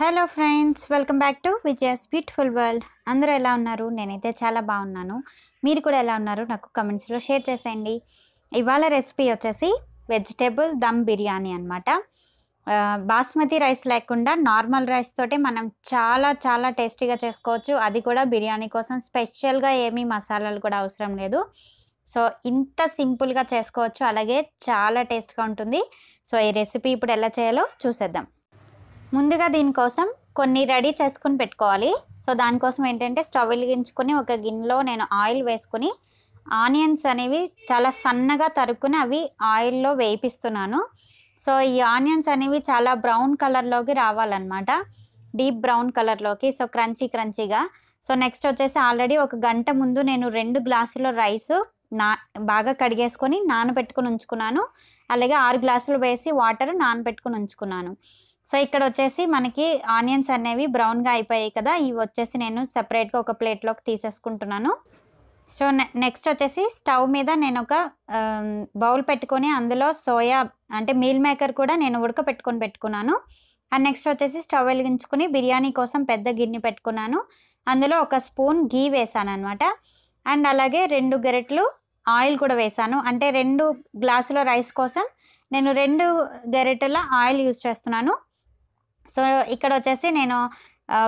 hello friends welcome back to Vijaya's beautiful world అందరూ ఎలా ఉన్నారు నేనైతే చాలా బాగున్నాను మీరు కూడా ఎలా ఉన్నారు నాకు కమెంట్స్లో షేర్ చేసేయండి ఇవాళ రెసిపీ వచ్చేసి వెజిటేబుల్ దమ్ బిర్యానీ అనమాట బాస్మతి రైస్ లేకుండా నార్మల్ రైస్ తోటే మనం చాలా చాలా టేస్టీగా చేసుకోవచ్చు అది కూడా బిర్యానీ కోసం స్పెషల్గా ఏమీ మసాలాలు కూడా అవసరం లేదు సో ఇంత సింపుల్గా చేసుకోవచ్చు అలాగే చాలా టేస్ట్గా ఉంటుంది సో ఈ రెసిపీ ఇప్పుడు ఎలా చేయాలో చూసేద్దాం ముందుగా దీనికోసం కొన్ని రెడీ చేసుకుని పెట్టుకోవాలి సో దానికోసం ఏంటంటే స్టవ్ వెలిగించుకొని ఒక గిన్నెలో నేను ఆయిల్ వేసుకుని ఆనియన్స్ అనేవి చాలా సన్నగా తరుక్కుని అవి ఆయిల్లో వేయిస్తున్నాను సో ఈ ఆనియన్స్ అనేవి చాలా బ్రౌన్ కలర్లోకి రావాలన్నమాట డీప్ బ్రౌన్ కలర్లోకి సో క్రంచీ క్రంచీగా సో నెక్స్ట్ వచ్చేసి ఆల్రెడీ ఒక గంట ముందు నేను రెండు గ్లాసుల రైస్ నా బాగా కడిగేసుకొని నానబెట్టుకుని ఉంచుకున్నాను అలాగే ఆరు గ్లాసులు వేసి వాటర్ నానబెట్టుకుని ఉంచుకున్నాను సో ఇక్కడ వచ్చేసి మనకి ఆనియన్స్ అనేవి బ్రౌన్గా అయిపోయాయి కదా ఇవి వచ్చేసి నేను సపరేట్గా ఒక ప్లేట్లోకి తీసేసుకుంటున్నాను సో నెక్స్ట్ వచ్చేసి స్టవ్ మీద నేను ఒక బౌల్ um, పెట్టుకొని అందులో సోయా అంటే మీల్ మేకర్ కూడా నేను ఉడక పెట్టుకొని పెట్టుకున్నాను అండ్ నెక్స్ట్ వచ్చేసి స్టవ్ వెలిగించుకుని బిర్యానీ కోసం పెద్ద గిన్నె పెట్టుకున్నాను అందులో ఒక స్పూన్ గీ వేసాను అనమాట అండ్ అలాగే రెండు గెరెట్లు ఆయిల్ కూడా వేసాను అంటే రెండు గ్లాసుల రైస్ కోసం నేను రెండు గరెటల ఆయిల్ యూజ్ చేస్తున్నాను సో ఇక్కడ వచ్చేసి నేను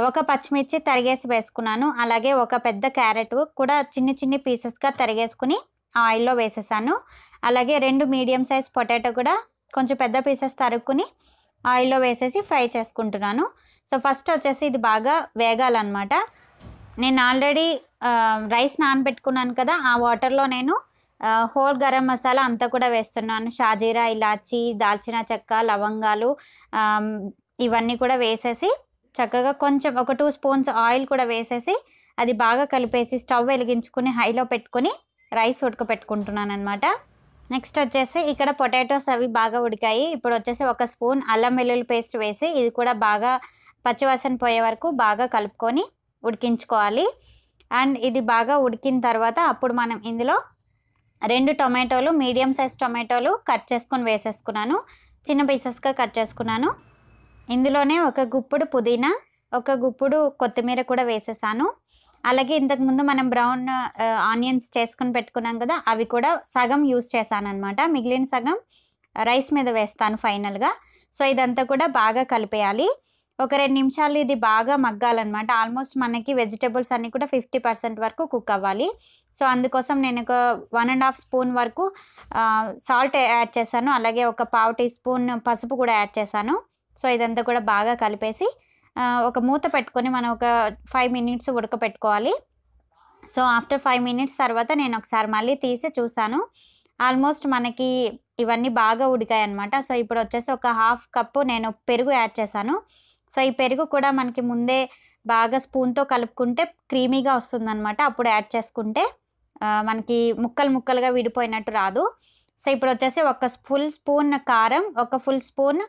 ఒక పచ్చిమిర్చి తరిగేసి వేసుకున్నాను అలాగే ఒక పెద్ద క్యారెట్ కూడా చిన్ని చిన్ని పీసెస్గా తరిగేసుకుని ఆయిల్లో వేసేసాను అలాగే రెండు మీడియం సైజ్ పొటాటో కూడా కొంచెం పెద్ద పీసెస్ తరుక్కుని ఆయిల్లో వేసేసి ఫ్రై చేసుకుంటున్నాను సో ఫస్ట్ వచ్చేసి ఇది బాగా వేగాలన్నమాట నేను ఆల్రెడీ రైస్ నానబెట్టుకున్నాను కదా ఆ వాటర్లో నేను హోల్ గరం మసాలా అంతా కూడా వేస్తున్నాను షాజీరా ఇలాచి దాల్చిన చెక్క లవంగాలు ఇవన్నీ కూడా వేసేసి చక్కగా కొంచెం ఒక టూ స్పూన్స్ ఆయిల్ కూడా వేసేసి అది బాగా కలిపేసి స్టవ్ వెలిగించుకుని హైలో పెట్టుకుని రైస్ ఉడకపెట్టుకుంటున్నాను అనమాట నెక్స్ట్ వచ్చేసి ఇక్కడ పొటాటోస్ అవి బాగా ఉడికాయి ఇప్పుడు వచ్చేసి ఒక స్పూన్ అల్లం వెల్లుల్లి పేస్ట్ వేసి ఇది కూడా బాగా పచ్చివాసన పోయే వరకు బాగా కలుపుకొని ఉడికించుకోవాలి అండ్ ఇది బాగా ఉడికిన తర్వాత అప్పుడు మనం ఇందులో రెండు టొమాటోలు మీడియం సైజ్ టొమాటోలు కట్ చేసుకొని వేసేసుకున్నాను చిన్న పీసెస్గా కట్ చేసుకున్నాను ఇందులోనే ఒక గుప్పుడు పుదీనా ఒక గుప్పుడు కొత్తిమీర కూడా వేసేసాను అలాగే ఇంతకుముందు మనం బ్రౌన్ ఆనియన్స్ చేసుకుని పెట్టుకున్నాం కదా అవి కూడా సగం యూస్ చేశాను అనమాట మిగిలిన సగం రైస్ మీద వేస్తాను ఫైనల్గా సో ఇదంతా కూడా బాగా కలిపేయాలి ఒక రెండు నిమిషాలు ఇది బాగా మగ్గాలన్నమాట ఆల్మోస్ట్ మనకి వెజిటేబుల్స్ అన్నీ కూడా ఫిఫ్టీ పర్సెంట్ వరకు కుక్ అవ్వాలి సో అందుకోసం నేను ఒక వన్ అండ్ హాఫ్ స్పూన్ వరకు సాల్ట్ యాడ్ చేశాను అలాగే ఒక పావు టీ స్పూన్ పసుపు కూడా యాడ్ చేశాను సో ఇదంతా కూడా బాగా కలిపేసి ఒక మూత పెట్టుకొని మనం ఒక ఫైవ్ మినిట్స్ ఉడకపెట్టుకోవాలి సో ఆఫ్టర్ ఫైవ్ మినిట్స్ తర్వాత నేను ఒకసారి మళ్ళీ తీసి చూసాను ఆల్మోస్ట్ మనకి ఇవన్నీ బాగా ఉడికాయి అనమాట సో ఇప్పుడు వచ్చేసి ఒక హాఫ్ కప్పు నేను పెరుగు యాడ్ చేశాను సో ఈ పెరుగు కూడా మనకి ముందే బాగా స్పూన్తో కలుపుకుంటే క్రీమీగా వస్తుందన్నమాట అప్పుడు యాడ్ చేసుకుంటే మనకి ముక్కలు ముక్కలుగా విడిపోయినట్టు రాదు సో ఇప్పుడు వచ్చేసి ఒక ఫుల్ స్పూన్ కారం ఒక full spoon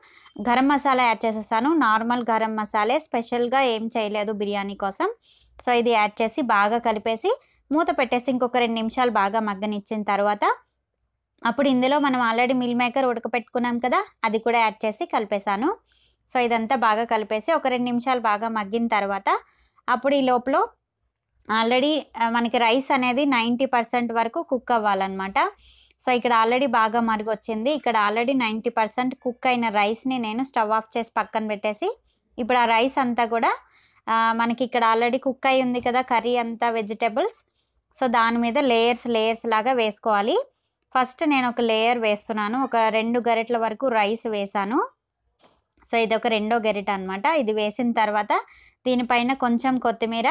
garam masala add చేసేసాను నార్మల్ గరం మసాలే స్పెషల్గా ఏం చేయలేదు బిర్యానీ కోసం సో ఇది యాడ్ చేసి బాగా కలిపేసి మూత పెట్టేసి ఇంకొక రెండు నిమిషాలు బాగా మగ్గనిచ్చిన తర్వాత అప్పుడు ఇందులో మనం ఆల్రెడీ మిల్ మేకర్ ఉడకపెట్టుకున్నాం కదా అది కూడా యాడ్ చేసి కలిపేశాను సో ఇదంతా బాగా కలిపేసి ఒక రెండు నిమిషాలు బాగా మగ్గిన తర్వాత అప్పుడు ఈ లోపల ఆల్రెడీ మనకి రైస్ అనేది నైంటీ పర్సెంట్ వరకు కుక్ అవ్వాలన్నమాట సో ఇక్కడ ఆల్రెడీ బాగా వచ్చింది ఇక్కడ ఆల్రెడీ నైంటీ పర్సెంట్ కుక్ అయిన రైస్ని నేను స్టవ్ ఆఫ్ చేసి పక్కన పెట్టేసి ఇప్పుడు ఆ రైస్ అంతా కూడా మనకి ఇక్కడ ఆల్రెడీ కుక్ అయి ఉంది కదా కర్రీ అంతా వెజిటేబుల్స్ సో దాని మీద లేయర్స్ లేయర్స్ లాగా వేసుకోవాలి ఫస్ట్ నేను ఒక లేయర్ వేస్తున్నాను ఒక రెండు గరిటల వరకు రైస్ వేసాను సో ఇది ఒక రెండో గరిట అనమాట ఇది వేసిన తర్వాత దీనిపైన కొంచెం కొత్తిమీర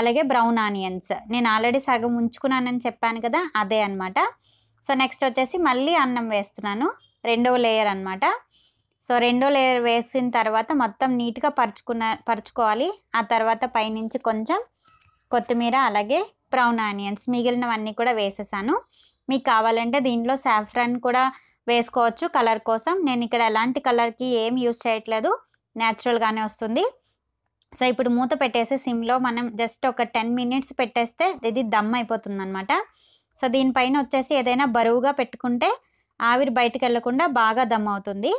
అలాగే బ్రౌన్ ఆనియన్స్ నేను ఆల్రెడీ సగం ఉంచుకున్నానని చెప్పాను కదా అదే అనమాట సో నెక్స్ట్ వచ్చేసి మళ్ళీ అన్నం వేస్తున్నాను రెండవ లేయర్ అనమాట సో రెండో లేయర్ వేసిన తర్వాత మొత్తం నీట్గా పరుచుకున్న పరుచుకోవాలి ఆ తర్వాత పైనుంచి కొంచెం కొత్తిమీర అలాగే బ్రౌన్ ఆనియన్స్ మిగిలినవన్నీ కూడా వేసేసాను మీకు కావాలంటే దీంట్లో సాఫ్రాన్ కూడా వేసుకోవచ్చు కలర్ కోసం నేను ఇక్కడ ఎలాంటి కలర్కి ఏం యూస్ చేయట్లేదు న్యాచురల్గానే వస్తుంది సో ఇప్పుడు మూత పెట్టేసి సిమ్లో మనం జస్ట్ ఒక టెన్ మినిట్స్ పెట్టేస్తే ఇది దమ్ అయిపోతుంది అనమాట సో దీనిపైన వచ్చేసి ఏదైనా బరువుగా పెట్టుకుంటే ఆవిరి బయటకు వెళ్లకుండా బాగా దమ్ అవుతుంది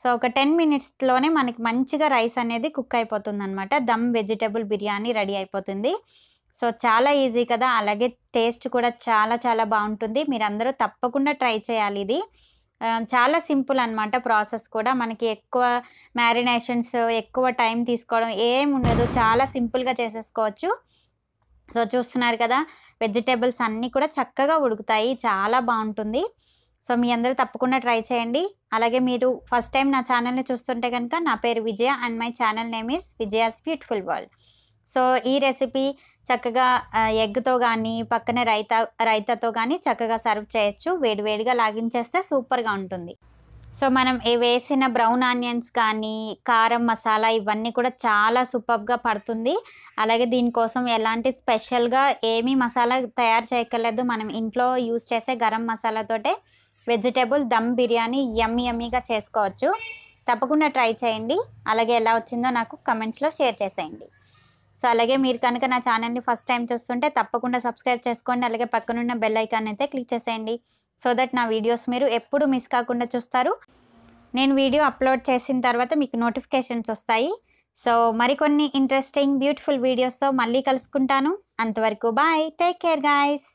సో ఒక టెన్ మినిట్స్లోనే మనకి మంచిగా రైస్ అనేది కుక్ అయిపోతుంది అనమాట దమ్ వెజిటేబుల్ బిర్యానీ రెడీ అయిపోతుంది సో చాలా ఈజీ కదా అలాగే టేస్ట్ కూడా చాలా చాలా బాగుంటుంది మీరందరూ తప్పకుండా ట్రై చేయాలి ఇది చాలా సింపుల్ అనమాట ప్రాసెస్ కూడా మనకి ఎక్కువ మ్యారినేషన్స్ ఎక్కువ టైం తీసుకోవడం ఏం ఉండదు చాలా సింపుల్గా చేసేసుకోవచ్చు సో చూస్తున్నారు కదా వెజిటేబుల్స్ అన్నీ కూడా చక్కగా ఉడుకుతాయి చాలా బాగుంటుంది సో మీ అందరూ తప్పకుండా ట్రై చేయండి అలాగే మీరు ఫస్ట్ టైం నా ఛానల్ని చూస్తుంటే కనుక నా పేరు Vijaya and my channel name is Vijaya's beautiful world so ఈ రెసిపీ చక్కగా ఎగ్తో కానీ పక్కనే రైతా రైతాతో కానీ చక్కగా సర్వ్ చేయొచ్చు వేడివేడిగా లాగించేస్తే సూపర్గా ఉంటుంది సో మనం వేసిన బ్రౌన్ ఆనియన్స్ కానీ కారం మసాలా ఇవన్నీ కూడా చాలా సూపర్గా పడుతుంది అలాగే దీనికోసం ఎలాంటి స్పెషల్గా ఏమీ మసాలా తయారు చేయక్కర్లేదు మనం ఇంట్లో యూస్ చేసే గరం మసాలాతోటే వెజిటేబుల్ దమ్ బిర్యానీ ఎమ్ ఎమ్మీగా చేసుకోవచ్చు తప్పకుండా ట్రై చేయండి అలాగే ఎలా వచ్చిందో నాకు కమెంట్స్లో షేర్ చేసేయండి సో అలాగే మీరు కనుక నా ఛానల్ని ఫస్ట్ టైం చూస్తుంటే తప్పకుండా సబ్స్క్రైబ్ చేసుకోండి అలాగే పక్కనున్న బెల్ ఐకాన్ అయితే క్లిక్ చేసేయండి సో దట్ నా వీడియోస్ మీరు ఎప్పుడు మిస్ కాకుండా చూస్తారు నేను వీడియో అప్లోడ్ చేసిన తర్వాత మీకు నోటిఫికేషన్స్ వస్తాయి సో మరికొన్ని ఇంట్రెస్టింగ్ బ్యూటిఫుల్ వీడియోస్తో మళ్ళీ కలుసుకుంటాను అంతవరకు బాయ్ టేక్ కేర్ గాయస్